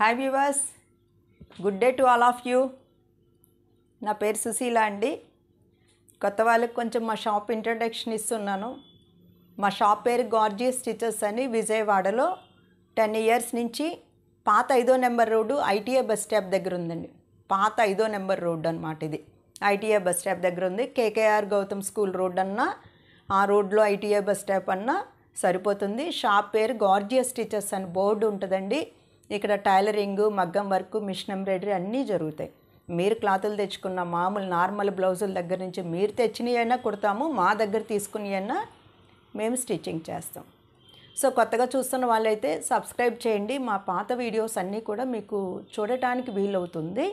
hi viewers good day to all of you నా పేరు సుశీల అండి కొత్త వాళ్ళకి కొంచెం మా షాప్ ఇంట్రడక్షన్ ఇస్తున్నాను మా షాప్ పేరు గార్జీ స్టిచెస్ అని విజయవాడలో టెన్ ఇయర్స్ నుంచి పాత ఐదో number road ITI bus stop దగ్గర ఉందండి పాత ఐదో నెంబర్ రోడ్డు అనమాట ఇది ఐటీఐ బస్ స్టాప్ దగ్గర ఉంది కేకేఆర్ గౌతమ్ స్కూల్ రోడ్ అన్నా ఆ రోడ్లో ఐటీఐ బస్ స్టాప్ అన్నా సరిపోతుంది షాప్ పేరు గార్జియస్ స్టిచెస్ అని బోర్డు ఉంటుందండి ఇక్కడ టైలరింగ్ మగ్గం వర్క్ మిషన్ ఎంబ్రాయిడరీ అన్నీ జరుగుతాయి మీరు క్లాతులు తెచ్చుకున్న మామూలు నార్మల్ బ్లౌజుల దగ్గర నుంచి మీరు తెచ్చినవి అయినా కుడతాము మా దగ్గర తీసుకుని అయినా మేము స్టిచ్చింగ్ చేస్తాం సో కొత్తగా చూస్తున్న వాళ్ళైతే సబ్స్క్రైబ్ చేయండి మా పాత వీడియోస్ అన్నీ కూడా మీకు చూడటానికి వీలవుతుంది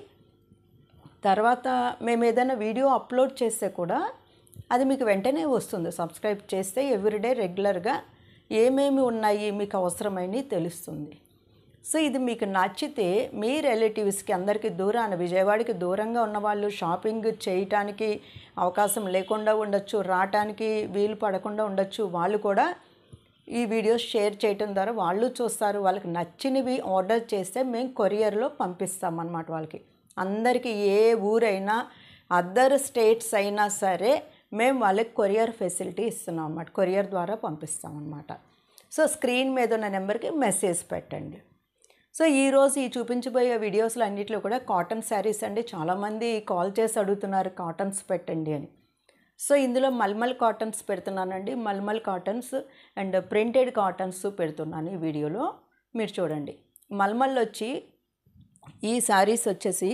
తర్వాత మేము ఏదైనా వీడియో అప్లోడ్ చేస్తే కూడా అది మీకు వెంటనే వస్తుంది సబ్స్క్రైబ్ చేస్తే ఎవ్రీడే రెగ్యులర్గా ఏమేమి ఉన్నాయి మీకు అవసరమైనవి తెలుస్తుంది సో ఇది మీకు నచ్చితే మీ రిలేటివ్స్కి అందరికీ దూరాన విజయవాడకి దూరంగా ఉన్నవాళ్ళు షాపింగ్ చేయటానికి అవకాశం లేకుండా ఉండొచ్చు రావటానికి వీలు పడకుండా ఉండొచ్చు వాళ్ళు కూడా ఈ వీడియోస్ షేర్ చేయటం ద్వారా వాళ్ళు చూస్తారు వాళ్ళకి నచ్చినవి ఆర్డర్ చేస్తే మేము కొరియర్లో పంపిస్తామన్నమాట వాళ్ళకి అందరికీ ఏ ఊరైనా అదర్ స్టేట్స్ అయినా సరే మేము వాళ్ళకి కొరియర్ ఫెసిలిటీ ఇస్తున్నాం అన్నమాట కొరియర్ ద్వారా పంపిస్తామన్నమాట సో స్క్రీన్ మీద ఉన్న నెంబర్కి మెసేజ్ పెట్టండి సో ఈరోజు ఈ చూపించబోయే వీడియోస్లో అన్నింటిలో కూడా కాటన్ శారీస్ అండి చాలామంది కాల్ చేసి అడుగుతున్నారు కాటన్స్ పెట్టండి అని సో ఇందులో మల్మల్ కాటన్స్ పెడుతున్నానండి mulmul cottons and printed cottons పెడుతున్నాను ఈ వీడియోలో మీరు చూడండి మల్మల్ వచ్చి ఈ శారీస్ వచ్చేసి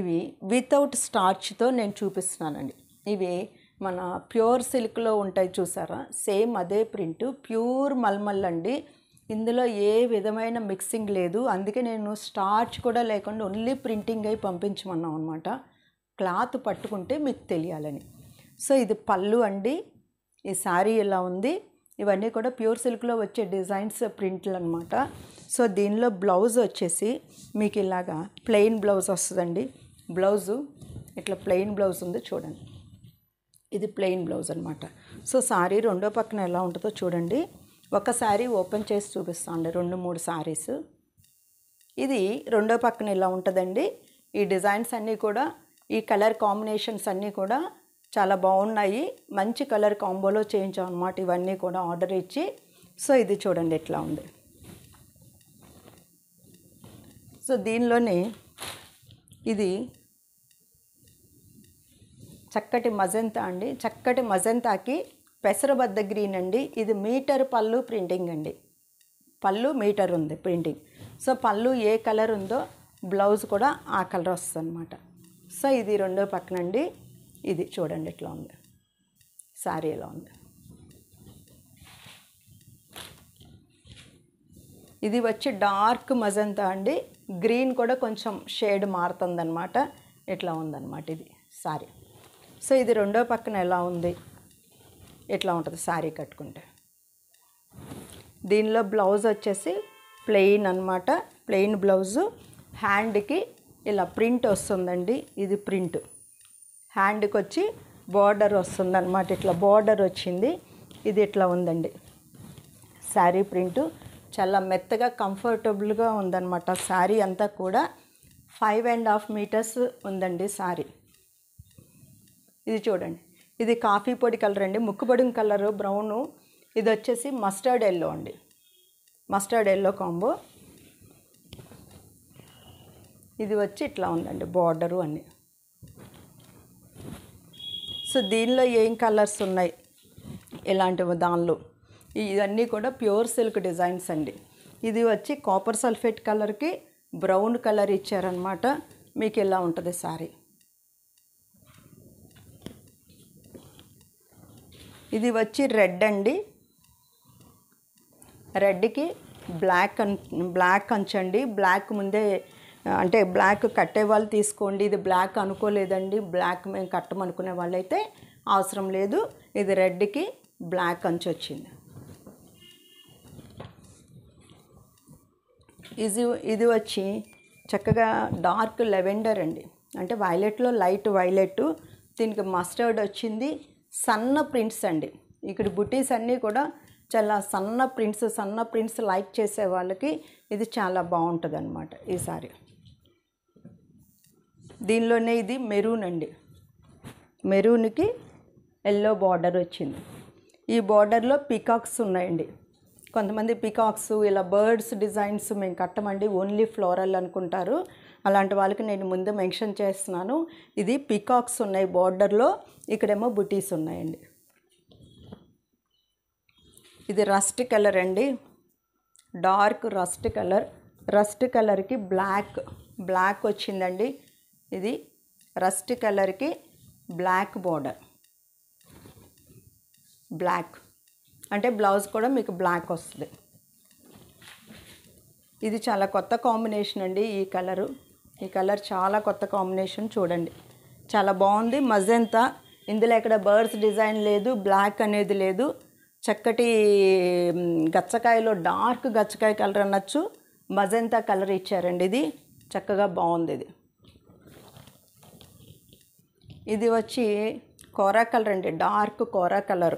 ఇవి వితౌట్ స్టార్చ్తో నేను చూపిస్తున్నానండి ఇవి మన ప్యూర్ సిల్క్లో ఉంటాయి చూసారా సేమ్ అదే ప్రింట్ ప్యూర్ మల్మల్ అండి ఇందులో ఏ విధమైన మిక్సింగ్ లేదు అందుకే నేను స్టార్చ్ కూడా లేకుండా ఓన్లీ ప్రింటింగ్ అయి పంపించమన్నాం అనమాట క్లాత్ పట్టుకుంటే మీకు తెలియాలని సో ఇది పళ్ళు అండి ఈ శారీ ఇలా ఉంది ఇవన్నీ కూడా ప్యూర్ సిల్క్లో వచ్చే డిజైన్స్ ప్రింట్లు అనమాట సో దీనిలో బ్లౌజ్ వచ్చేసి మీకు ఇలాగా ప్లెయిన్ బ్లౌజ్ వస్తుందండి బ్లౌజు ఇట్లా ప్లెయిన్ బ్లౌజ్ ఉంది చూడండి ఇది ప్లెయిన్ బ్లౌజ్ అనమాట సో శారీ రెండో పక్కన ఎలా ఉంటుందో చూడండి ఒకసారి ఓపెన్ చేసి చూపిస్తాండి రెండు మూడు సారీస్ ఇది రెండో పక్కన ఇలా ఉంటుందండి ఈ డిజైన్స్ అన్నీ కూడా ఈ కలర్ కాంబినేషన్స్ అన్నీ కూడా చాలా బాగున్నాయి మంచి కలర్ కాంబోలో చేయించాం అనమాట ఇవన్నీ కూడా ఆర్డర్ ఇచ్చి సో ఇది చూడండి ఎట్లా ఉంది సో దీనిలోనే ఇది చక్కటి మజంతా అండి చక్కటి మజంతాకి పెసరబద్ద గ్రీన్ అండి ఇది మీటర్ పళ్ళు ప్రింటింగ్ అండి పళ్ళు మీటర్ ఉంది ప్రింటింగ్ సో పళ్ళు ఏ కలర్ ఉందో బ్లౌజ్ కూడా ఆ కలర్ వస్తుంది అనమాట సో ఇది రెండో పక్కన అండి ఇది చూడండి ఇట్లా ఉంది శారీ ఇలా ఉంది ఇది వచ్చి డార్క్ మజంతా అండి గ్రీన్ కూడా కొంచెం షేడ్ మారుతుందన్నమాట ఇట్లా ఉందన్నమాట ఇది సారీ సో ఇది రెండో పక్కన ఎలా ఉంది ఇట్లా ఉంటుంది శారీ కట్టుకుంటే దీనిలో బ్లౌజ్ వచ్చేసి ప్లెయిన్ అనమాట ప్లెయిన్ బ్లౌజు హ్యాండ్కి ఇలా ప్రింట్ వస్తుందండి ఇది ప్రింట్ హ్యాండ్కి వచ్చి బార్డర్ వస్తుందన్నమాట ఇట్లా బార్డర్ వచ్చింది ఇది ఇట్లా ఉందండి శారీ ప్రింట్ చాలా మెత్తగా కంఫర్టబుల్గా ఉందన్నమాట శారీ అంతా కూడా ఫైవ్ అండ్ హాఫ్ మీటర్స్ ఉందండి శారీ ఇది చూడండి ఇది కాఫీ పొడి కలర్ అండి ముక్కుబడుం కలరు బ్రౌను ఇది వచ్చేసి మస్టర్డ్ ఎల్లో అండి మస్టర్డ్ ఎల్లో కాంబో ఇది వచ్చి ఇట్లా ఉందండి బార్డరు అన్నీ సో దీనిలో ఏం కలర్స్ ఉన్నాయి ఇలాంటివి దానిలో ఇవన్నీ కూడా ప్యూర్ సిల్క్ డిజైన్స్ అండి ఇది వచ్చి కాపర్ సల్ఫేట్ కలర్కి బ్రౌన్ కలర్ ఇచ్చారనమాట మీకు ఇలా ఉంటుంది సారీ ఇది వచ్చి రెడ్ అండి రెడ్కి బ్లాక్ అన్ బ్లాక్ అంచండి బ్లాక్ ముందే అంటే బ్లాక్ కట్టే వాళ్ళు తీసుకోండి ఇది బ్లాక్ అనుకోలేదండి బ్లాక్ మేము కట్టమనుకునే వాళ్ళైతే అవసరం లేదు ఇది రెడ్కి బ్లాక్ అంచు వచ్చింది ఇది ఇది వచ్చి చక్కగా డార్క్ లెవెండర్ అండి అంటే వైలెట్లో లైట్ వైలెట్ దీనికి మస్టర్డ్ వచ్చింది సన్న ప్రింట్స్ అండి ఇక్కడ బుటీస్ అన్నీ కూడా చాలా సన్న ప్రింట్స్ సన్న ప్రింట్స్ లైక్ చేసే వాళ్ళకి ఇది చాలా బాగుంటుంది అనమాట ఈసారి దీనిలోనే ఇది మెరూన్ అండి మెరూన్కి ఎల్లో బార్డర్ వచ్చింది ఈ బార్డర్లో పికాక్స్ ఉన్నాయండి కొంతమంది పికాక్స్ ఇలా బర్డ్స్ డిజైన్స్ మేము కట్టమండి ఓన్లీ ఫ్లోరల్ అనుకుంటారు అలాంటి వాళ్ళకి నేను ముందు మెన్షన్ చేస్తున్నాను ఇది పికాక్స్ ఉన్నాయి బార్డర్లో ఇక్కడేమో బుటీస్ ఉన్నాయండి ఇది రస్ట్ కలర్ అండి డార్క్ రస్ట్ కలర్ రస్ట్ కలర్కి బ్లాక్ బ్లాక్ వచ్చిందండి ఇది రస్ట్ కలర్కి బ్లాక్ బార్డర్ బ్లాక్ అంటే బ్లౌజ్ కూడా మీకు బ్లాక్ వస్తుంది ఇది చాలా కొత్త కాంబినేషన్ అండి ఈ కలరు ఈ కలర్ చాలా కొత్త కాంబినేషన్ చూడండి చాలా బాగుంది మజంతా ఇందులో ఇక్కడ బర్డ్స్ డిజైన్ లేదు బ్లాక్ అనేది లేదు చక్కటి గచ్చకాయలో డార్క్ గచ్చకాయ కలర్ అనొచ్చు మజంతా కలర్ ఇచ్చారండి ఇది చక్కగా బాగుంది ఇది ఇది వచ్చి కోరా కలర్ అండి డార్క్ కోరా కలర్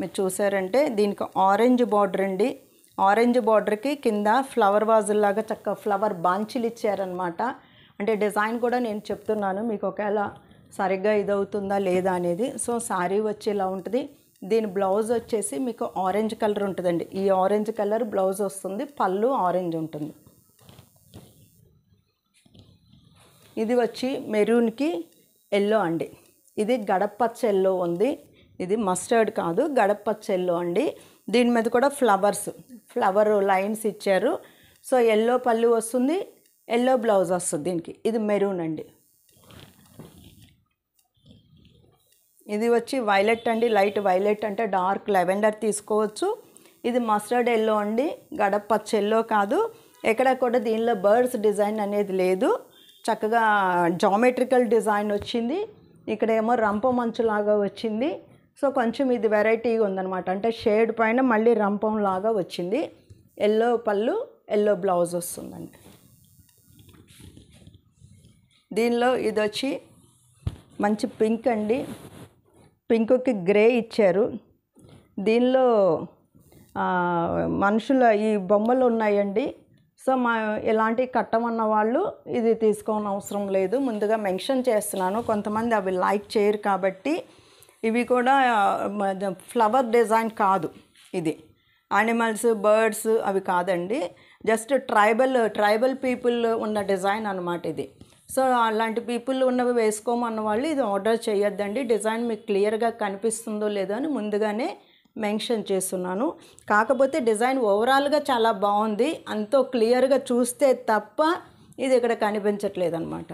మీరు చూసారంటే దీనికి ఆరెంజ్ బార్డర్ అండి ఆరెంజ్ బార్డర్కి కింద ఫ్లవర్ వాజుల్లాగా చక్క ఫ్లవర్ బాంచిలు ఇచ్చారనమాట అంటే డిజైన్ కూడా నేను చెప్తున్నాను మీకు ఒకవేళ సరిగ్గా ఇదవుతుందా లేదా అనేది సో శారీ వచ్చి ఇలా ఉంటుంది దీని బ్లౌజ్ వచ్చేసి మీకు ఆరెంజ్ కలర్ ఉంటుందండి ఈ ఆరెంజ్ కలర్ బ్లౌజ్ వస్తుంది పళ్ళు ఆరెంజ్ ఉంటుంది ఇది వచ్చి మెరూన్కి ఎల్లో అండి ఇది గడపచ్చ ఎల్లో ఉంది ఇది మస్టర్డ్ కాదు గడపచ్చ ఎల్లో అండి దీని మీద కూడా ఫ్లవర్స్ ఫ్లవర్ లైన్స్ ఇచ్చారు సో ఎల్లో పళ్ళు వస్తుంది ఎల్లో బ్లౌజ్ వస్తుంది దీనికి ఇది మెరూన్ అండి ఇది వచ్చి వైలెట్ అండి లైట్ వైలెట్ అంటే డార్క్ లెవెండర్ తీసుకోవచ్చు ఇది మస్టర్డ్ ఎల్లో అండి గడప ఎల్లో కాదు ఎక్కడ కూడా దీనిలో బర్డ్స్ డిజైన్ అనేది లేదు చక్కగా జామెట్రికల్ డిజైన్ వచ్చింది ఇక్కడేమో రంప మంచులాగా వచ్చింది సో కొంచెం ఇది వెరైటీగా ఉందనమాట అంటే షేడ్ పైన మళ్ళీ రంపం లాగా వచ్చింది ఎల్లో పళ్ళు ఎల్లో బ్లౌజ్ వస్తుందండి దీనిలో ఇది వచ్చి మంచి పింక్ అండి పింక్కి గ్రే ఇచ్చారు దీనిలో మనుషుల ఈ బొమ్మలు ఉన్నాయండి సో మా ఇలాంటివి కట్టమన్న వాళ్ళు ఇది తీసుకోని అవసరం లేదు ముందుగా మెన్షన్ చేస్తున్నాను కొంతమంది అవి లైక్ చేయరు కాబట్టి ఇవి కూడా ఫ్లవర్ డిజైన్ కాదు ఇది యానిమల్స్ బర్డ్స్ అవి కాదండి జస్ట్ ట్రైబల్ ట్రైబల్ పీపుల్ ఉన్న డిజైన్ అనమాట ఇది సో అలాంటి పీపుల్ ఉన్నవి వేసుకోమన్న వాళ్ళు ఇది ఆర్డర్ చేయొద్దండి డిజైన్ మీకు క్లియర్గా కనిపిస్తుందో లేదో అని ముందుగానే మెన్షన్ చేస్తున్నాను కాకపోతే డిజైన్ ఓవరాల్గా చాలా బాగుంది అంతో క్లియర్గా చూస్తే తప్ప ఇది ఇక్కడ అనమాట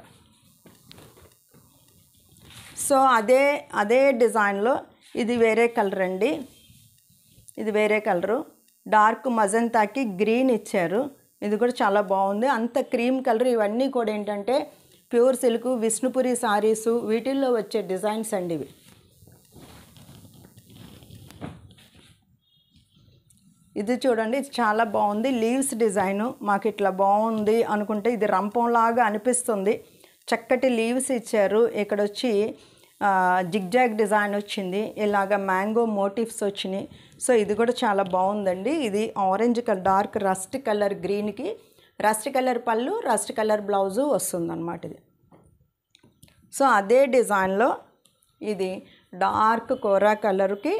సో అదే అదే డిజైన్లో ఇది వేరే కలర్ అండి ఇది వేరే కలరు డార్క్ మజంతాకి గ్రీన్ ఇచ్చారు ఇది కూడా చాలా బాగుంది అంత క్రీమ్ కలర్ ఇవన్నీ కూడా ఏంటంటే ప్యూర్ సిల్క్ విష్ణుపురి శారీసు వీటిల్లో వచ్చే డిజైన్స్ అండి ఇవి ఇది చూడండి చాలా బాగుంది లీవ్స్ డిజైను మాకు ఇట్లా బాగుంది అనుకుంటే ఇది రంపంలాగా అనిపిస్తుంది చక్కటి లీవ్స్ ఇచ్చారు ఇక్కడ వచ్చి జిగ్జాగ్ డిజైన్ వచ్చింది ఇలాగ మ్యాంగో మోటివ్స్ వచ్చినాయి సో ఇది కూడా చాలా బాగుందండి ఇది orange colour dark rust colour గ్రీన్కి రస్ట్ కలర్ పళ్ళు రస్ట్ కలర్ బ్లౌజు వస్తుందన్నమాట ఇది సో అదే డిజైన్లో ఇది డార్క్ కోరా కలర్కి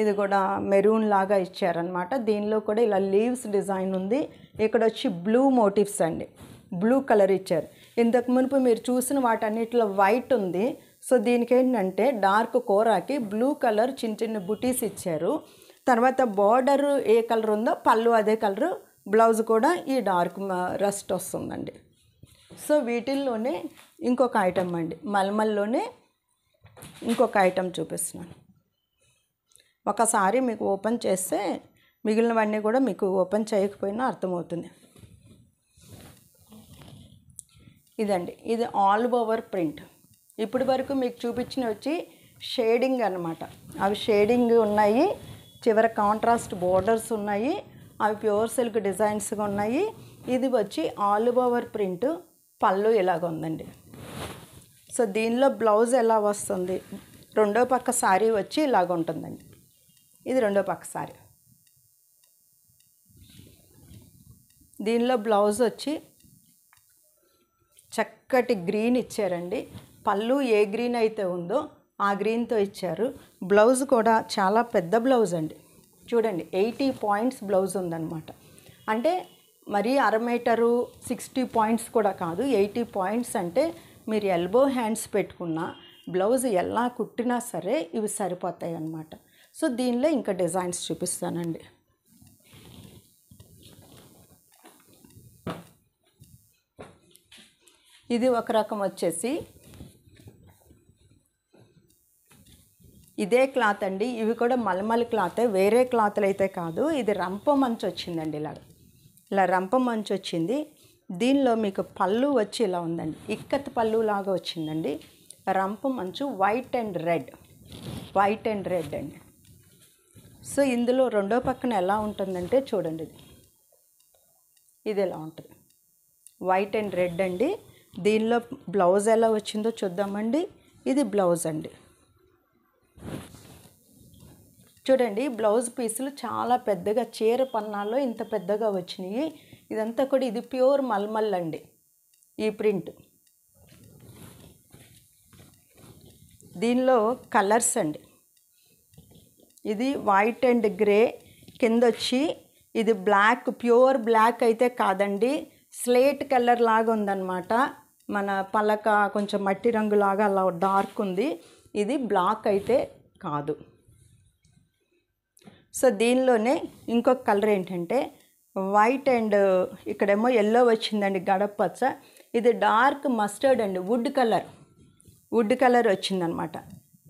ఇది కూడా మెరూన్ లాగా ఇచ్చారనమాట దీనిలో కూడా ఇలా లీవ్స్ డిజైన్ ఉంది ఇక్కడ వచ్చి బ్లూ మోటివ్స్ అండి బ్లూ కలర్ ఇచ్చారు ఇంతకు మునుపు మీరు చూసిన వాటన్నిటిలో వైట్ ఉంది సో దీనికి ఏంటంటే డార్క్ కూరకి బ్లూ కలర్ చిన్న చిన్న బుటీస్ ఇచ్చారు తర్వాత బార్డర్ ఏ కలర్ ఉందో పళ్ళు అదే కలరు బ్లౌజ్ కూడా ఈ డార్క్ రస్ట్ వస్తుందండి సో వీటిల్లోనే ఇంకొక ఐటమ్ అండి మల్మల్లోనే ఇంకొక ఐటమ్ చూపిస్తున్నాను ఒకసారి మీకు ఓపెన్ చేస్తే మిగిలినవన్నీ కూడా మీకు ఓపెన్ చేయకపోయినా అర్థమవుతుంది ఇదండి ఇది ఆల్ ఓవర్ ప్రింట్ ఇప్పటి వరకు మీకు చూపించిన వచ్చి షేడింగ్ అనమాట అవి షేడింగ్ ఉన్నాయి చివర కాంట్రాస్ట్ బోర్డర్స్ ఉన్నాయి అవి ప్యూర్ సిల్క్ డిజైన్స్గా ఉన్నాయి ఇది వచ్చి ఆల్ ఓవర్ ప్రింట్ పళ్ళు ఇలాగ ఉందండి సో దీనిలో బ్లౌజ్ ఎలా వస్తుంది రెండో పక్క శారీ వచ్చి ఇలాగ ఉంటుందండి ఇది రెండో పక్క శారీ దీనిలో బ్లౌజ్ వచ్చి చక్కటి గ్రీన్ ఇచ్చారండి పళ్ళు ఏ గ్రీన్ అయితే ఉందో ఆ గ్రీన్తో ఇచ్చారు బ్లౌజ్ కూడా చాలా పెద్ద బ్లౌజ్ అండి చూడండి ఎయిటీ పాయింట్స్ బ్లౌజ్ ఉందన్నమాట అంటే మరీ అర మీటరు సిక్స్టీ పాయింట్స్ కూడా కాదు ఎయిటీ పాయింట్స్ అంటే మీరు ఎల్బో హ్యాండ్స్ పెట్టుకున్న బ్లౌజ్ ఎలా కుట్టినా సరే ఇవి సరిపోతాయి అన్నమాట సో దీనిలో ఇంకా డిజైన్స్ చూపిస్తానండి ఇది ఒక రకం వచ్చేసి ఇదే క్లాత్ అండి ఇవి కూడా మలమల క్లాతే వేరే క్లాత్లు అయితే కాదు ఇది రంప మంచు వచ్చిందండి ఇలా ఇలా రంప మంచు వచ్చింది దీనిలో మీకు పళ్ళు వచ్చి ఇలా ఉందండి ఇక్కత్ పళ్ళు లాగా వచ్చిందండి రంప మంచు white and red white and red అండి సో ఇందులో రెండో పక్కన ఎలా ఉంటుందంటే చూడండి ఇది ఇది ఎలా ఉంటుంది వైట్ అండ్ రెడ్ అండి దీనిలో బ్లౌజ్ ఎలా వచ్చిందో చూద్దామండి ఇది బ్లౌజ్ అండి చూడండి బ్లౌజ్ పీసులు చాలా పెద్దగా చీర పన్నాల్లో ఇంత పెద్దగా వచ్చినాయి ఇదంతా కూడా ఇది ప్యూర్ మల్మల్ అండి ఈ ప్రింట్ దీనిలో కలర్స్ అండి ఇది వైట్ అండ్ గ్రే కింద వచ్చి ఇది బ్లాక్ ప్యూర్ బ్లాక్ అయితే కాదండి స్లేట్ కలర్ లాగా ఉందన్నమాట మన పలక కొంచెం మట్టి రంగులాగా అలా డార్క్ ఉంది ఇది బ్లాక్ అయితే కాదు సో దీనిలోనే ఇంకొక కలర్ ఏంటంటే వైట్ అండ్ ఇక్కడేమో ఎల్లో వచ్చిందండి గడప పచ్చ ఇది డార్క్ మస్టర్డ్ అండి వుడ్ కలర్ వుడ్ కలర్ వచ్చిందనమాట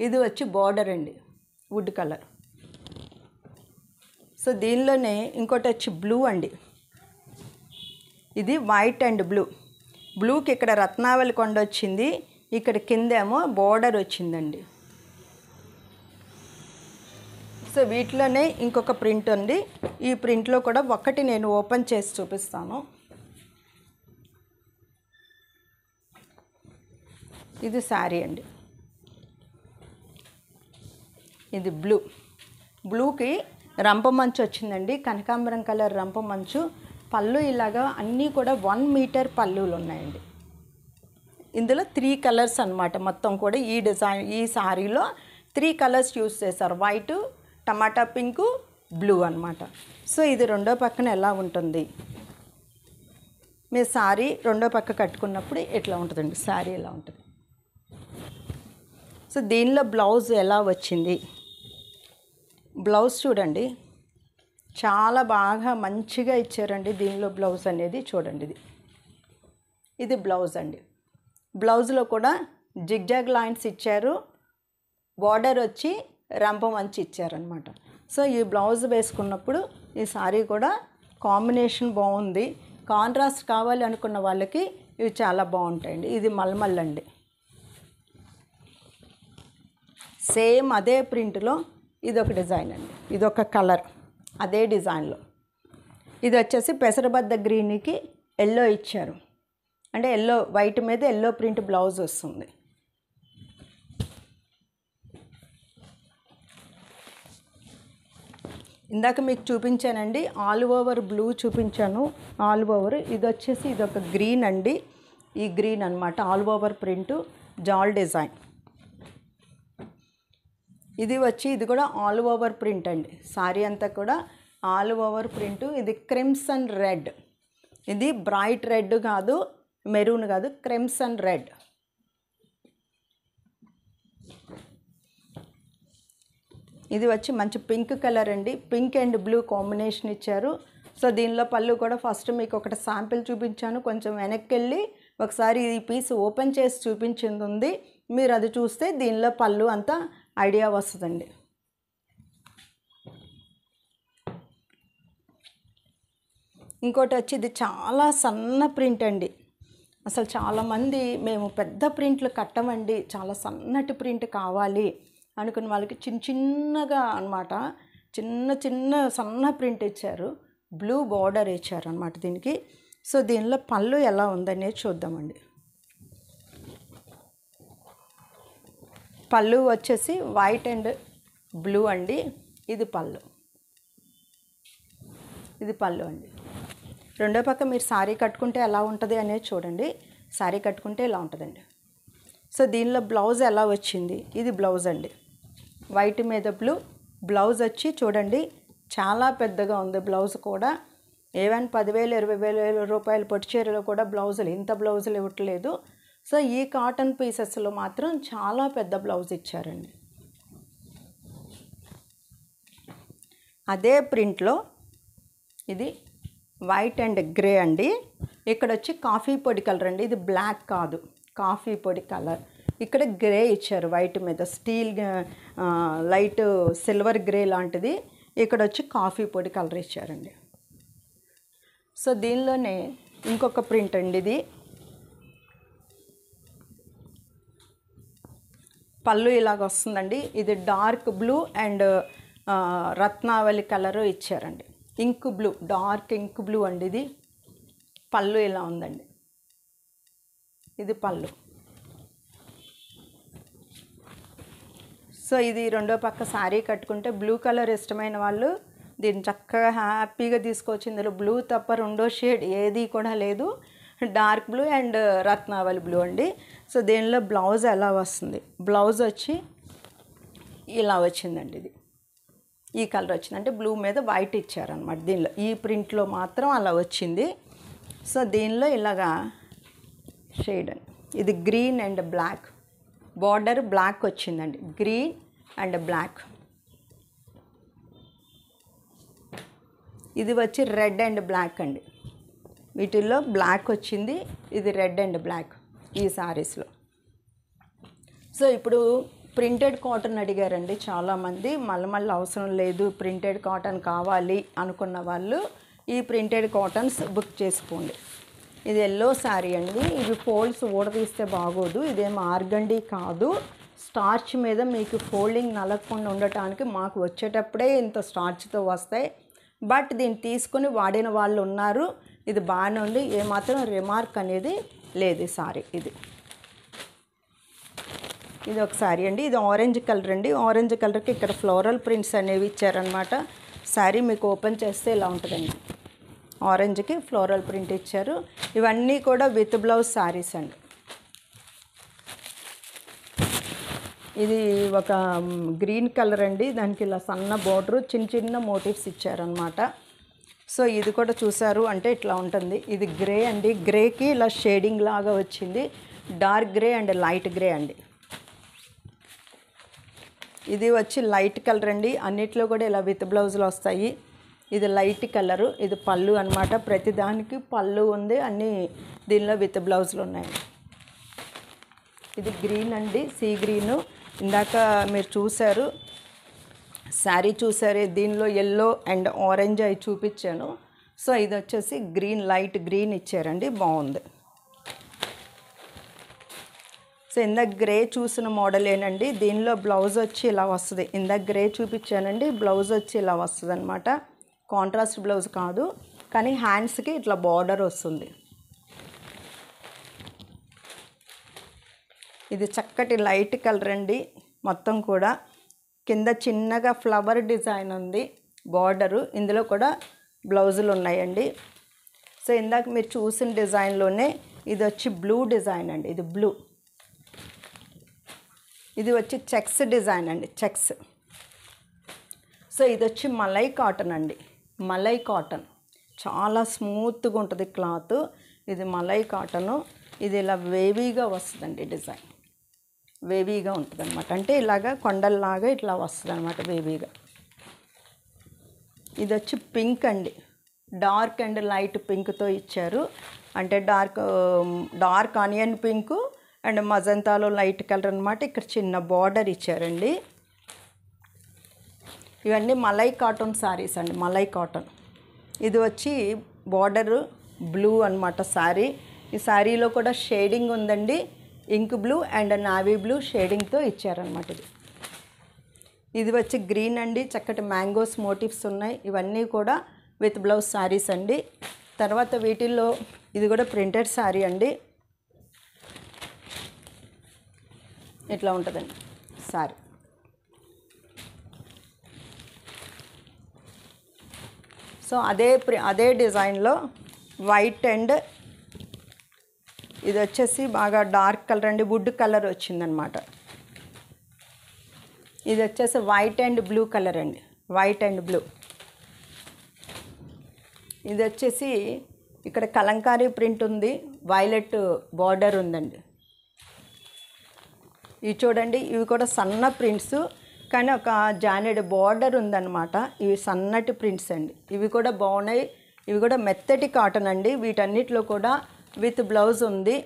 ఇది వచ్చి బార్డర్ అండి వుడ్ కలర్ సో దీనిలోనే ఇంకోటి వచ్చి బ్లూ అండి ఇది వైట్ అండ్ బ్లూ బ్లూకి ఇక్కడ రత్నావళి కొండ వచ్చింది ఇక్కడ కిందేమో బోర్డర్ వచ్చిందండి సో వీటిలోనే ఇంకొక ప్రింట్ ఉంది ఈ ప్రింట్లో కూడా ఒకటి నేను ఓపెన్ చేసి చూపిస్తాను ఇది శారీ అండి ఇది బ్లూ బ్లూకి రంప మంచు వచ్చిందండి కనకాంబరం కలర్ రంప మంచు పళ్ళు ఇలాగా అన్నీ కూడా వన్ మీటర్ పళ్ళులు ఉన్నాయండి ఇందులో త్రీ కలర్స్ అనమాట మొత్తం కూడా ఈ డిజైన్ ఈ శారీలో త్రీ కలర్స్ యూస్ చేశారు వైట్ టమాటా పింకు బ్లూ అనమాట సో ఇది రెండో పక్కన ఎలా ఉంటుంది మీరు శారీ రెండో పక్క కట్టుకున్నప్పుడు ఎట్లా ఉంటుందండి శారీ ఎలా ఉంటుంది సో దీనిలో బ్లౌజ్ ఎలా వచ్చింది బ్లౌజ్ చూడండి చాలా బాగా మంచిగా ఇచ్చారండి దీనిలో బ్లౌజ్ అనేది చూడండి ఇది ఇది బ్లౌజ్ అండి బ్లౌజ్లో కూడా జిగ్జాగ్ లైన్స్ ఇచ్చారు బార్డర్ వచ్చి రంపం మంచి ఇచ్చారనమాట సో ఈ బ్లౌజ్ వేసుకున్నప్పుడు ఈ సారీ కూడా కాంబినేషన్ బాగుంది కాంట్రాస్ట్ కావాలి అనుకున్న వాళ్ళకి ఇవి చాలా బాగుంటాయండి ఇది మల్మల్లండి సేమ్ అదే ప్రింట్లో ఇదొక డిజైన్ అండి ఇదొక కలర్ అదే డిజైన్లో ఇది వచ్చేసి పెసరబద్ద గ్రీన్కి ఎల్లో ఇచ్చారు అంటే ఎల్లో వైట్ మీద ఎల్లో ప్రింట్ బ్లౌజ్ వస్తుంది ఇందాక మీకు చూపించానండి ఆల్ ఓవర్ బ్లూ చూపించాను ఆల్ ఓవర్ ఇది వచ్చేసి ఇది ఒక గ్రీన్ అండి ఈ గ్రీన్ అనమాట ఆల్ ఓవర్ ప్రింట్ జాల్ డిజైన్ ఇది వచ్చి ఇది కూడా ఆల్ ఓవర్ ప్రింట్ అండి సారీ అంతా కూడా ఆల్ ఓవర్ ప్రింట్ ఇది క్రిమ్సన్ రెడ్ ఇది బ్రైట్ రెడ్ కాదు మెరూన్ కాదు క్రిమ్సన్ రెడ్ ఇది వచ్చి మంచి పింక్ కలర్ అండి పింక్ అండ్ బ్లూ కాంబినేషన్ ఇచ్చారు సో దీనిలో పళ్ళు కూడా ఫస్ట్ మీకు ఒకటి శాంపిల్ చూపించాను కొంచెం వెనక్కి వెళ్ళి ఒకసారి ఈ పీస్ ఓపెన్ చేసి చూపించింది ఉంది మీరు అది చూస్తే దీనిలో పళ్ళు అంతా ఐడియా వస్తుందండి ఇంకోటి వచ్చి ఇది చాలా సన్న ప్రింట్ అండి అసలు చాలామంది మేము పెద్ద ప్రింట్లు కట్టమండి చాలా సన్నటి ప్రింట్ కావాలి అనుకున్న వాళ్ళకి చిన్న చిన్నగా అనమాట చిన్న చిన్న సన్న ప్రింట్ ఇచ్చారు బ్లూ బార్డర్ ఇచ్చారనమాట దీనికి సో దీనిలో పళ్ళు ఎలా ఉందనేది చూద్దామండి పళ్ళు వచ్చేసి వైట్ అండ్ బ్లూ అండి ఇది పళ్ళు ఇది పళ్ళు అండి రెండో పక్క మీరు శారీ కట్టుకుంటే ఎలా ఉంటుంది అనేది చూడండి శారీ కట్టుకుంటే ఇలా ఉంటుందండి సో దీనిలో బ్లౌజ్ ఎలా వచ్చింది ఇది బ్లౌజ్ అండి వైట్ మీద బ్లూ బ్లౌజ్ వచ్చి చూడండి చాలా పెద్దగా ఉంది బ్లౌజ్ కూడా ఏవైనా పదివేలు ఇరవై వేల రూపాయలు పొట్టి చీరలో కూడా బ్లౌజులు ఇంత బ్లౌజులు ఇవ్వట్లేదు సో ఈ కాటన్ పీసెస్లో మాత్రం చాలా పెద్ద బ్లౌజ్ ఇచ్చారండి అదే ప్రింట్లో ఇది వైట్ అండ్ గ్రే అండి ఇక్కడ వచ్చి కాఫీ పొడి కలర్ అండి ఇది బ్లాక్ కాదు కాఫీ పొడి కలర్ ఇక్కడ గ్రే ఇచ్చారు వైట్ మీద స్టీల్ లైట్ సిల్వర్ గ్రే లాంటిది ఇక్కడ వచ్చి కాఫీ పొడి కలర్ ఇచ్చారండి సో దీనిలోనే ఇంకొక ప్రింట్ అండి ఇది పళ్ళు ఇలాగ వస్తుందండి ఇది డార్క్ బ్లూ అండ్ రత్నావళి కలరు ఇచ్చారండి ink blue dark ink blue అండి ఇది పళ్ళు ఇలా ఉందండి ఇది పళ్ళు సో ఇది రెండో పక్క శారీ కట్టుకుంటే బ్లూ కలర్ ఇష్టమైన వాళ్ళు దీన్ని చక్కగా హ్యాపీగా తీసుకొచ్చి ఇందులో బ్లూ తప్ప రెండో షేడ్ ఏది కూడా లేదు డార్క్ బ్లూ అండ్ రత్నావళి బ్లూ అండి సో దీనిలో బ్లౌజ్ ఎలా వస్తుంది బ్లౌజ్ వచ్చి ఇలా వచ్చిందండి ఇది ఈ కలర్ వచ్చింది అంటే బ్లూ మీద వైట్ ఇచ్చారనమాట దీనిలో ఈ ప్రింట్లో మాత్రం అలా వచ్చింది సో దీనిలో ఇలాగా షేడ్ ఇది green and black border black వచ్చిందండి గ్రీన్ అండ్ బ్లాక్ ఇది వచ్చి రెడ్ అండ్ బ్లాక్ అండి వీటిల్లో బ్లాక్ వచ్చింది ఇది రెడ్ అండ్ బ్లాక్ ఈ సారీస్లో సో ఇప్పుడు ప్రింటెడ్ కాటన్ అడిగారండి చాలామంది మళ్ళీ అవసరం లేదు ప్రింటెడ్ కాటన్ కావాలి అనుకున్న వాళ్ళు ఈ ప్రింటెడ్ కాటన్స్ బుక్ చేసుకోండి ఇది ఎల్లో శారీ అండి ఇవి ఫోల్డ్స్ ఊడదీస్తే బాగోదు ఇదేం ఆర్గండి కాదు స్టార్చ్ మీద మీకు ఫోల్డింగ్ నలగకుండా ఉండటానికి మాకు వచ్చేటప్పుడే ఇంత స్టార్చ్తో వస్తాయి బట్ దీన్ని తీసుకుని వాడిన వాళ్ళు ఉన్నారు ఇది బాగానే ఉంది ఏమాత్రం రిమార్క్ అనేది లేదు సారీ ఇది ఇది ఒక సారీ అండి ఇది ఆరెంజ్ కలర్ అండి ఆరెంజ్ కలర్కి ఇక్కడ ఫ్లోరల్ ప్రింట్స్ అనేవి ఇచ్చారనమాట శారీ మీకు ఓపెన్ చేస్తే ఇలా ఉంటుందండి ఆరెంజ్కి ఫ్లోరల్ ప్రింట్ ఇచ్చారు ఇవన్నీ కూడా విత్ బ్లౌజ్ శారీస్ అండి ఇది ఒక గ్రీన్ కలర్ అండి దానికి ఇలా సన్న బోర్డరు చిన్న చిన్న మోటివ్స్ ఇచ్చారనమాట సో ఇది కూడా చూసారు అంటే ఇట్లా ఉంటుంది ఇది గ్రే అండి గ్రేకి ఇలా షేడింగ్ లాగా వచ్చింది dark grey and light grey అండి ఇది వచ్చి లైట్ కలర్ అండి అన్నిట్లో కూడా ఇలా విత్ బ్లౌజులు వస్తాయి ఇది లైట్ కలరు ఇది పళ్ళు అనమాట దానికి పళ్ళు ఉంది అన్ని దీనిలో విత్ బ్లౌజులు ఉన్నాయి ఇది గ్రీన్ అండి సీ గ్రీను ఇందాక మీరు చూశారు శారీ చూసారే దీనిలో ఎల్లో అండ్ ఆరెంజ్ అవి చూపించాను సో ఇది వచ్చేసి గ్రీన్ లైట్ గ్రీన్ ఇచ్చారండి బాగుంది సో ఇందాక గ్రే చూసిన మోడల్ ఏనండి దీనిలో బ్లౌజ్ వచ్చి ఇలా వస్తుంది ఇందాక గ్రే చూపించానండి బ్లౌజ్ వచ్చి ఇలా వస్తుంది అనమాట కాంట్రాస్ట్ బ్లౌజ్ కాదు కానీ హ్యాండ్స్కి ఇట్లా బార్డర్ వస్తుంది ఇది చక్కటి లైట్ కలర్ అండి మొత్తం కూడా కింద చిన్నగా ఫ్లవర్ డిజైన్ ఉంది బార్డరు ఇందులో కూడా బ్లౌజులు ఉన్నాయండి సో ఇందాక మీరు చూసిన డిజైన్లోనే ఇది వచ్చి బ్లూ డిజైన్ అండి ఇది బ్లూ ఇది వచ్చి చెక్స్ డిజైన్ అండి చెక్స్ సో ఇది వచ్చి మలై కాటన్ అండి మలై కాటన్ చాలా స్మూత్గా ఉంటుంది క్లాత్ ఇది మలై కాటను ఇది ఇలా వేవీగా వస్తుందండి డిజైన్ వేవీగా ఉంటుంది అనమాట అంటే ఇలాగ కొండల్లాగా ఇట్లా వస్తుంది అనమాట వేవీగా ఇది వచ్చి పింక్ అండి డార్క్ అండ్ లైట్ పింక్తో ఇచ్చారు అంటే dark dark onion pink and మజంతాలో లైట్ కలర్ అనమాట ఇక్కడ చిన్న బార్డర్ ఇచ్చారండి ఇవన్నీ మలై కాటన్ శారీస్ అండి మలై కాటన్ ఇది వచ్చి బార్డరు బ్లూ అనమాట శారీ ఈ శారీలో కూడా షేడింగ్ ఉందండి ink blue and navy blue షేడింగ్తో ఇచ్చారనమాట ఇది ఇది వచ్చి గ్రీన్ అండి చక్కటి మ్యాంగోస్ మోటివ్స్ ఉన్నాయి ఇవన్నీ కూడా విత్ బ్లౌజ్ శారీస్ అండి తర్వాత వీటిల్లో ఇది కూడా ప్రింటెడ్ శారీ అండి ఇట్లా ఉంటుందండి శారీ సో అదే అదే డిజైన్లో వైట్ అండ్ ఇది వచ్చేసి బాగా డార్క్ కలర్ అండి వుడ్ కలర్ వచ్చిందనమాట ఇది వచ్చేసి వైట్ అండ్ బ్లూ కలర్ అండి వైట్ అండ్ బ్లూ ఇది వచ్చేసి ఇక్కడ కలంకారీ ప్రింట్ ఉంది వైలెట్ బార్డర్ ఉందండి ఇవి చూడండి ఇవి కూడా సన్న ప్రింట్స్ కానీ ఒక జానెడ్ బార్డర్ ఉందన్నమాట ఇవి సన్నటి ప్రింట్స్ అండి ఇవి కూడా బాగున్నాయి ఇవి కూడా మెత్తటి కాటన్ అండి వీటన్నిటిలో కూడా విత్ బ్లౌజ్ ఉంది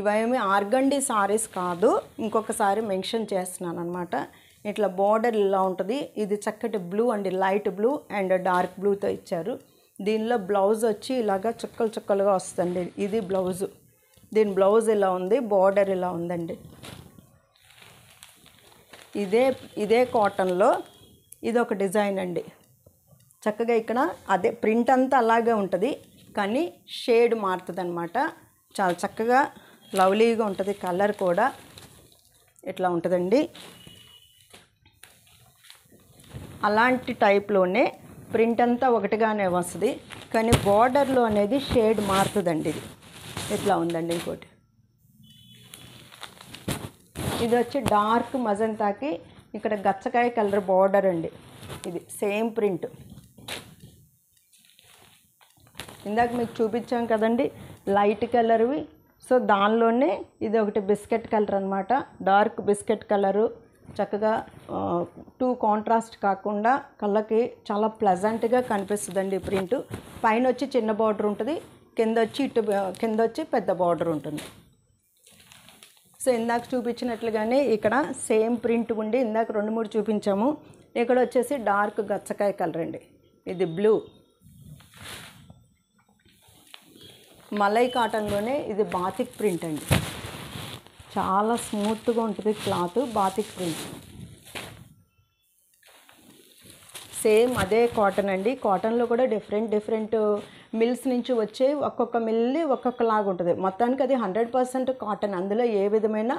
ఇవేమి ఆర్గండి సారీస్ కాదు ఇంకొకసారి మెన్షన్ చేస్తున్నాను అనమాట ఇట్లా బార్డర్ ఇలా ఉంటుంది ఇది చక్కటి blue and light blue and dark బ్లూతో ఇచ్చారు దీనిలో బ్లౌజ్ వచ్చి ఇలాగా చుక్కలు చుక్కలుగా వస్తుంది ఇది బ్లౌజు దీని బ్లౌజ్ ఇలా ఉంది బార్డర్ ఇలా ఉందండి ఇదే ఇదే కాటన్లో ఇది ఒక డిజైన్ అండి చక్కగా ఇక్కడ అదే ప్రింట్ అంతా అలాగే ఉంటుంది కానీ షేడ్ మారుతుంది అనమాట చాలా చక్కగా లవ్లీగా ఉంటుంది కలర్ కూడా ఇట్లా ఉంటుందండి అలాంటి టైప్లోనే ప్రింట్ అంతా ఒకటిగానే వస్తుంది కానీ బార్డర్లో అనేది షేడ్ మారుతుందండి ఇది ఇట్లా ఉందండి ఇంకోటి ఇది వచ్చి డార్క్ మజంతాకి ఇక్కడ గచ్చకాయ కలర్ బార్డర్ అండి ఇది సేమ్ ప్రింట్ ఇందాక మీకు చూపించాం కదండి లైట్ కలర్వి సో దానిలోనే ఇది ఒకటి బిస్కెట్ కలర్ అనమాట డార్క్ బిస్కెట్ కలరు చక్కగా టూ కాంట్రాస్ట్ కాకుండా కళ్ళకి చాలా ప్లజెంట్గా కనిపిస్తుందండి ప్రింట్ పైన వచ్చి చిన్న బార్డర్ ఉంటుంది కింద వచ్చి ఇటు కింద వచ్చి పెద్ద బార్డర్ ఉంటుంది సో ఇందాక చూపించినట్లుగానే ఇక్కడ సేమ్ ప్రింట్ ఉండి ఇందాక రెండు మూడు చూపించాము ఇక్కడ వచ్చేసి డార్క్ గచ్చకాయ కలర్ అండి ఇది బ్లూ మలై కాటన్లోనే ఇది బాతిక్ ప్రింట్ అండి చాలా స్మూత్గా ఉంటుంది క్లాత్ బాతిక్ ప్రింట్ సేమ్ అదే కాటన్ అండి కాటన్లో కూడా డిఫరెంట్ డిఫరెంట్ మిల్స్ నుంచి వచ్చే ఒక్కొక్క మిల్లి ఒక్కొక్కలాగా ఉంటుంది మొత్తానికి అది హండ్రెడ్ పర్సెంట్ కాటన్ అందులో ఏ విధమైన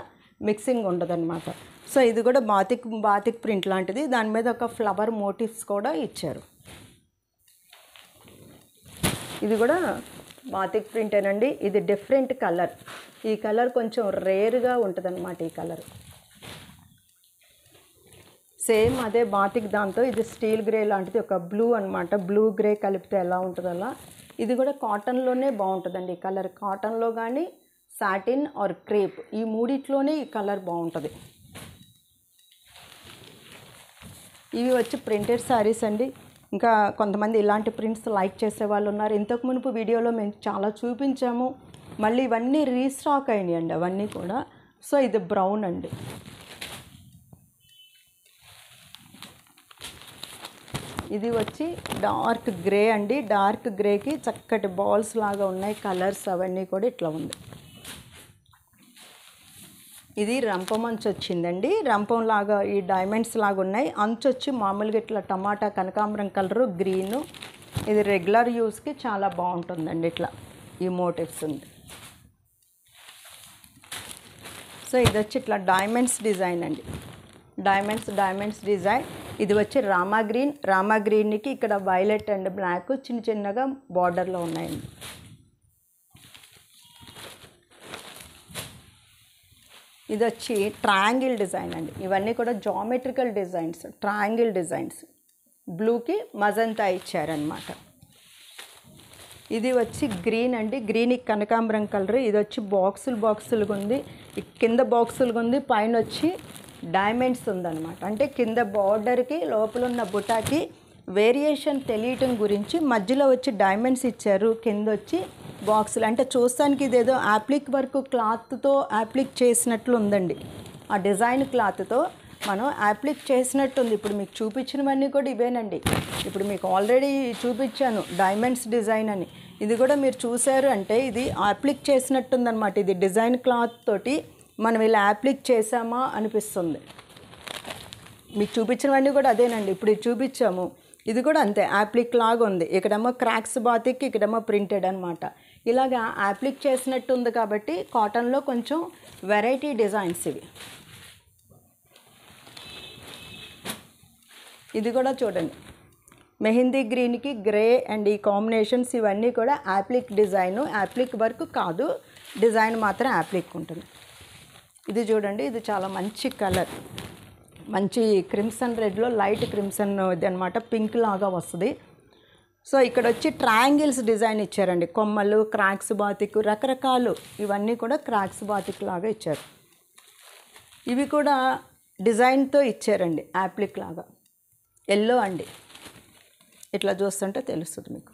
మిక్సింగ్ ఉండదన్నమాట సో ఇది కూడా బాతిక్ బాతిక్ ప్రింట్ లాంటిది దాని మీద ఒక ఫ్లవర్ మోటివ్స్ కూడా ఇచ్చారు ఇది కూడా బాతిక్ ప్రింటేనండి ఇది డిఫరెంట్ కలర్ ఈ కలర్ కొంచెం రేర్గా ఉంటుందన్నమాట ఈ కలర్ సేమ్ అదే బాతిక్ దాంతో ఇది స్టీల్ గ్రే లాంటిది ఒక బ్లూ అనమాట బ్లూ గ్రే కలిపితే ఎలా ఉంటుంది అలా ఇది కూడా కాటన్లోనే బాగుంటుందండి ఈ కలర్ కాటన్లో కానీ సాటిన్ ఆర్ క్రేప్ ఈ మూడిట్లోనే ఈ కలర్ బాగుంటుంది ఇవి వచ్చి ప్రింటెడ్ శారీస్ అండి ఇంకా కొంతమంది ఇలాంటి ప్రింట్స్ లైక్ చేసే వాళ్ళు ఉన్నారు ఇంతకు మునుపు వీడియోలో మేము చాలా చూపించాము మళ్ళీ ఇవన్నీ రీస్టాక్ అయినాయండి అవన్నీ కూడా సో ఇది బ్రౌన్ అండి ఇది వచ్చి డార్క్ గ్రే అండి డార్క్ గ్రేకి చక్కటి బాల్స్ లాగా ఉన్నాయి కలర్స్ అవన్నీ కూడా ఇట్లా ఉంది ఇది రంపం అంచు వచ్చిందండి రంపం లాగా ఈ డైమండ్స్ లాగా ఉన్నాయి అంచు వచ్చి మామూలుగా ఇట్లా టమాటా కనకాంబరం కలరు గ్రీను ఇది రెగ్యులర్ యూస్కి చాలా బాగుంటుందండి ఇట్లా ఈ మోటివ్స్ ఉంది సో ఇది వచ్చి ఇట్లా డైమండ్స్ డిజైన్ అండి డైమండ్స్ డైమండ్స్ డిజైన్ ఇది వచ్చి రామా గ్రీన్ రామా గ్రీన్కి ఇక్కడ వైలెట్ అండ్ బ్లాక్ చిన్న చిన్నగా బార్డర్లో ఉన్నాయండి ఇది వచ్చి ట్రయాంగిల్ డిజైన్ అండి ఇవన్నీ కూడా జామెట్రికల్ డిజైన్స్ ట్రయాంగిల్ డిజైన్స్ బ్లూకి మజంతా ఇచ్చారనమాట ఇది వచ్చి గ్రీన్ అండి గ్రీన్ కనకాంబరం కలర్ ఇది వచ్చి బాక్సులు బాక్సులుగా ఉంది కింద బాక్సులుగా ఉంది పైన వచ్చి డైమండ్స్ ఉందన్నమాట అంటే కింద బార్డర్కి లోపల ఉన్న బుటాకి వేరియేషన్ తెలియటం గురించి మధ్యలో వచ్చి డైమండ్స్ ఇచ్చారు కింద వచ్చి బాక్సులు అంటే చూస్తానికి ఇదేదో యాప్లిక్ వర్క్ క్లాత్తో యాప్లిక్ చేసినట్లు ఉందండి ఆ డిజైన్ క్లాత్తో మనం యాప్లిక్ చేసినట్టుంది ఇప్పుడు మీకు చూపించినవన్నీ కూడా ఇవేనండి ఇప్పుడు మీకు ఆల్రెడీ చూపించాను డైమండ్స్ డిజైన్ అని ఇది కూడా మీరు చూశారు అంటే ఇది యాప్లిక్ చేసినట్టుందనమాట ఇది డిజైన్ క్లాత్ తోటి మనం ఇలా యాప్లిక్ చేసామా అనిపిస్తుంది మీకు చూపించినవన్నీ కూడా అదేనండి ఇప్పుడు ఇది చూపించాము ఇది కూడా అంతే యాప్లిక్ లాగా ఉంది ఇక్కడేమో క్రాక్స్ బాతిక్ ఇక్కడేమో ప్రింటెడ్ అనమాట ఇలాగా యాప్లిక్ చేసినట్టు ఉంది కాబట్టి కాటన్లో కొంచెం వెరైటీ డిజైన్స్ ఇవి ఇది కూడా చూడండి మెహందీ గ్రీన్కి గ్రే అండ్ ఈ కాంబినేషన్స్ ఇవన్నీ కూడా యాప్లిక్ డిజైన్ యాప్లిక్ వర్క్ కాదు డిజైన్ మాత్రం యాప్లిక్ ఉంటుంది ఇది చూడండి ఇది చాలా మంచి కలర్ మంచి క్రిమ్సన్ రెడ్లో లైట్ క్రిమ్సన్ ఇది అనమాట పింక్ లాగా వస్తుంది సో ఇక్కడ వచ్చి ట్రయాంగిల్స్ డిజైన్ ఇచ్చారండి కొమ్మలు క్రాక్స్ బాతిక్ రకరకాలు ఇవన్నీ కూడా క్రాక్స్ బాతిక్ లాగా ఇచ్చారు ఇవి కూడా డిజైన్తో ఇచ్చారండి యాప్లిక్ లాగా ఎల్లో అండి ఇట్లా చూస్తుంటే తెలుస్తుంది మీకు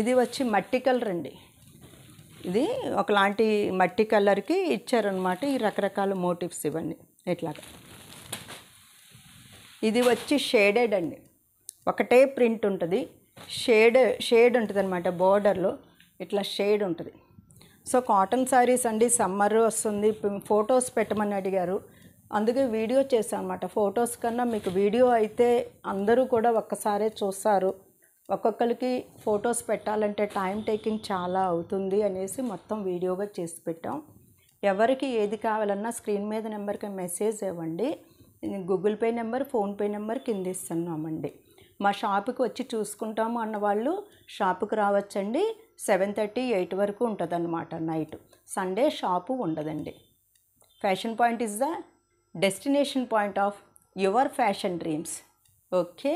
ఇది వచ్చి మట్టి కలర్ అండి ఇది ఒకలాంటి మట్టి కలర్కి ఇచ్చారనమాట ఈ రకరకాల మోటివ్స్ ఇవన్నీ ఇట్లాగా ఇది వచ్చి షేడెడ్ అండి ఒకటే ప్రింట్ ఉంటుంది షేడ్ షేడ్ ఉంటుంది అనమాట బోర్డర్లో ఇట్లా షేడ్ ఉంటుంది సో కాటన్ శారీస్ అండి సమ్మర్ వస్తుంది ఫొటోస్ పెట్టమని అడిగారు అందుకే వీడియో చేశాను అనమాట ఫొటోస్ కన్నా మీకు వీడియో అయితే అందరూ కూడా ఒక్కసారే చూస్తారు ఒక్కొక్కరికి ఫొటోస్ పెట్టాలంటే టైం టేకింగ్ చాలా అవుతుంది అనేసి మొత్తం వీడియోగా చేసి పెట్టాం ఎవరికి ఏది కావాలన్నా స్క్రీన్ మీద నెంబర్కి మెసేజ్ ఇవ్వండి Google Pay number PhonePe number కింద ఇస్తున్నామండి మా షాపుకి వచ్చి చూసుకుంటాము అన్నవాళ్ళు షాపుకి రావచ్చండి సెవెన్ థర్టీ ఎయిట్ వరకు ఉంటుందన్నమాట నైట్ సండే షాపు ఉండదండి fashion point is the destination point of your fashion dreams okay